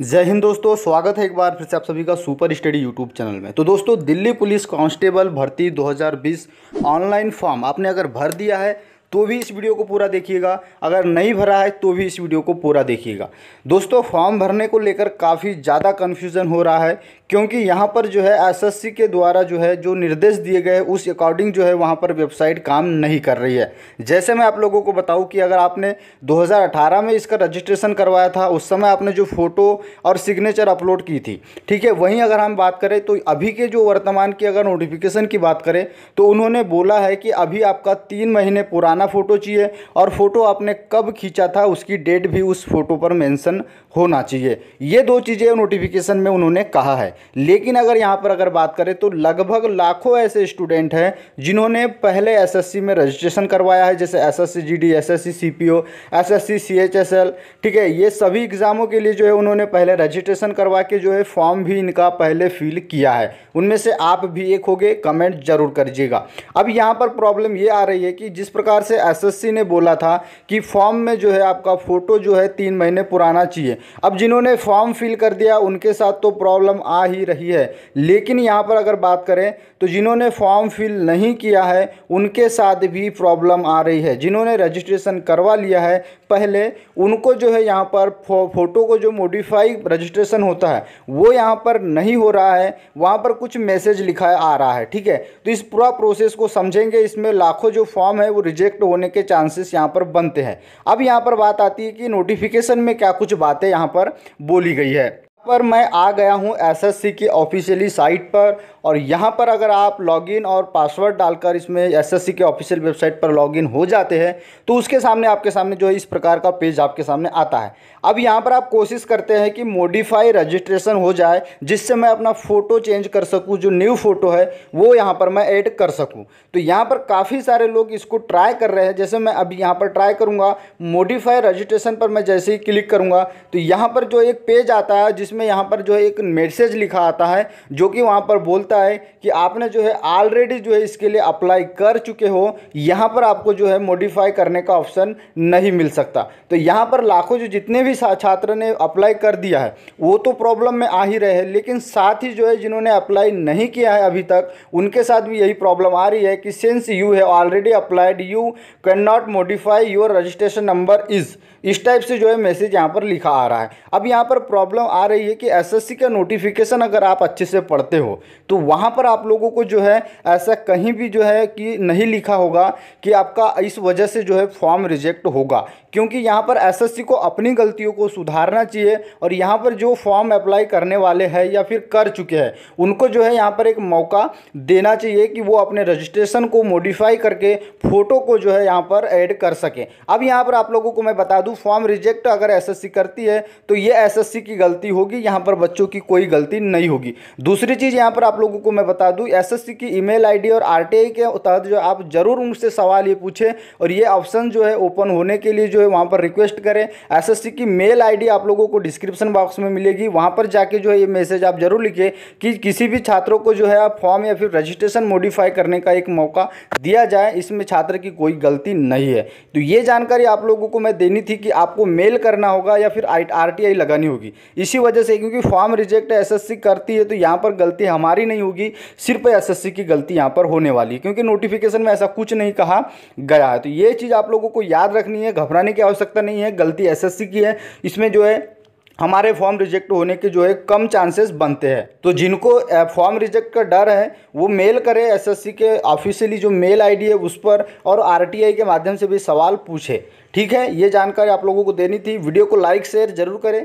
जय हिंद दोस्तों स्वागत है एक बार फिर से आप सभी का सुपर स्टडी यूट्यूब चैनल में तो दोस्तों दिल्ली पुलिस कांस्टेबल भर्ती 2020 ऑनलाइन फॉर्म आपने अगर भर दिया है तो भी इस वीडियो को पूरा देखिएगा अगर नहीं भरा है तो भी इस वीडियो को पूरा देखिएगा दोस्तों फॉर्म भरने को लेकर काफ़ी ज़्यादा कन्फ्यूज़न हो रहा है क्योंकि यहाँ पर जो है एस के द्वारा जो है जो निर्देश दिए गए उस अकॉर्डिंग जो है वहाँ पर वेबसाइट काम नहीं कर रही है जैसे मैं आप लोगों को बताऊँ कि अगर आपने दो में इसका रजिस्ट्रेशन करवाया था उस समय आपने जो फ़ोटो और सिग्नेचर अपलोड की थी ठीक है वहीं अगर हम बात करें तो अभी के जो वर्तमान की अगर नोटिफिकेशन की बात करें तो उन्होंने बोला है कि अभी आपका तीन महीने पुराना पुराना फ़ोटो चाहिए और फ़ोटो आपने कब खींचा था उसकी डेट भी उस फ़ोटो पर मेंशन होना चाहिए ये दो चीज़ें नोटिफिकेशन में उन्होंने कहा है लेकिन अगर यहाँ पर अगर बात करें तो लगभग लाखों ऐसे स्टूडेंट हैं जिन्होंने पहले एसएससी में रजिस्ट्रेशन करवाया है जैसे SSC GD SSC CPO SSC CHSL ठीक है ये सभी एग्ज़ामों के लिए जो है उन्होंने पहले रजिस्ट्रेशन करवा के जो है फॉर्म भी इनका पहले फिल किया है उनमें से आप भी एक हो कमेंट जरूर करिएगा अब यहाँ पर प्रॉब्लम ये आ रही है कि जिस प्रकार से एसएससी ने बोला था कि फॉर्म में जो है आपका फ़ोटो जो है तीन महीने पुराना चाहिए अब जिन्होंने फॉर्म फिल कर दिया उनके साथ तो प्रॉब्लम आ ही रही है लेकिन यहाँ पर अगर बात करें तो जिन्होंने फॉर्म फिल नहीं किया है उनके साथ भी प्रॉब्लम आ रही है जिन्होंने रजिस्ट्रेशन करवा लिया है पहले उनको जो है यहाँ पर फो, फोटो को जो मोडिफाई रजिस्ट्रेशन होता है वो यहाँ पर नहीं हो रहा है वहाँ पर कुछ मैसेज लिखा आ रहा है ठीक है तो इस पूरा प्रोसेस को समझेंगे इसमें लाखों जो फॉर्म है वो रिजेक्ट रिजेक्ट होने के चांसेस यहाँ पर बनते हैं अब यहाँ पर बात आती है कि नोटिफिकेशन में क्या कुछ बातें यहाँ पर बोली गई है पर मैं आ गया हूं एसएससी की ऑफिशियली साइट पर और यहां पर अगर आप लॉगिन और पासवर्ड डालकर इसमें एसएससी के ऑफिशियल वेबसाइट पर लॉगिन हो जाते हैं तो उसके सामने आपके सामने जो इस प्रकार का पेज आपके सामने आता है अब यहां पर आप कोशिश करते हैं कि मोडिफाई रजिस्ट्रेशन हो जाए जिससे मैं अपना फ़ोटो चेंज कर सकूँ जो न्यू फ़ोटो है वो यहाँ पर मैं ऐड कर सकूँ तो यहाँ पर काफ़ी सारे लोग इसको ट्राई कर रहे हैं जैसे मैं अभी यहाँ पर ट्राई करूँगा मोडिफाई रजिस्ट्रेशन पर मैं जैसे ही क्लिक करूँगा तो यहाँ पर जो एक पेज आता है जिस इसमें यहाँ पर जो है एक मैसेज लिखा आता है जो कि वहाँ पर बोलता है कि आपने जो है ऑलरेडी जो है इसके लिए अप्लाई कर चुके हो यहाँ पर आपको जो है मॉडिफाई करने का ऑप्शन नहीं मिल सकता तो यहाँ पर लाखों जो जितने भी छात्र ने अप्लाई कर दिया है वो तो प्रॉब्लम में आ ही रहे हैं लेकिन साथ ही जो है जिन्होंने अप्लाई नहीं किया है अभी तक उनके साथ भी यही प्रॉब्लम आ रही है कि सिंस यू है already applied you can not modify your registration number is इस टाइप से जो है मैसेज यहाँ पर लिखा आ रहा है अब यहाँ पर प्रॉब्लम आ रही है ये कि एसएससी का नोटिफिकेशन अगर आप अच्छे से पढ़ते हो तो वहाँ पर आप लोगों को जो है ऐसा कहीं भी जो है कि नहीं लिखा होगा कि आपका इस वजह से जो है फॉर्म रिजेक्ट होगा क्योंकि यहाँ पर एसएससी को अपनी गलतियों को सुधारना चाहिए और यहाँ पर जो फॉर्म अप्लाई करने वाले हैं या फिर कर चुके हैं उनको जो है यहाँ पर एक मौका देना चाहिए कि वो अपने रजिस्ट्रेशन को मॉडिफाई करके फ़ोटो को जो है यहाँ पर ऐड कर सकें अब यहाँ पर आप लोगों को मैं बता दूँ फॉर्म रिजेक्ट अगर एसएससी करती है तो ये एसएससी की गलती होगी होगी यहाँ पर बच्चों की कोई गलती नहीं होगी दूसरी चीज़ यहाँ पर आप लोगों को मैं बता दूँ एसएससी की ईमेल आईडी और आरटीआई के तहत जो आप ज़रूर उनसे सवाल ये पूछें और ये ऑप्शन जो है ओपन होने के लिए जो है वहाँ पर रिक्वेस्ट करें एस की मेल आई आप लोगों को डिस्क्रिप्शन बॉक्स में मिलेगी वहाँ पर जाके जो है ये मैसेज आप जरूर लिखे कि किसी भी छात्रों को जो है आप फॉर्म या फिर रजिस्ट्रेशन मॉडिफाई करने का एक मौका दिया जाए इसमें छात्र की कोई गलती नहीं है तो ये जानकारी आप लोगों को मैं देनी थी कि आपको मेल करना होगा या फिर आरटीआई लगानी होगी इसी वजह वजह से क्योंकि फॉर्म रिजेक्ट एसएससी करती है तो यहाँ पर गलती हमारी नहीं होगी सिर्फ एसएससी की गलती यहाँ पर होने वाली है क्योंकि नोटिफिकेशन में ऐसा कुछ नहीं कहा गया है तो ये चीज़ आप लोगों को याद रखनी है घबराने की आवश्यकता नहीं है गलती एस की है इसमें जो है हमारे फॉर्म रिजेक्ट होने के जो है कम चांसेस बनते हैं तो जिनको फॉर्म रिजेक्ट का डर है वो मेल करें एसएससी के ऑफिशियली जो मेल आईडी है उस पर और आरटीआई के माध्यम से भी सवाल पूछे ठीक है ये जानकारी आप लोगों को देनी थी वीडियो को लाइक शेयर जरूर करें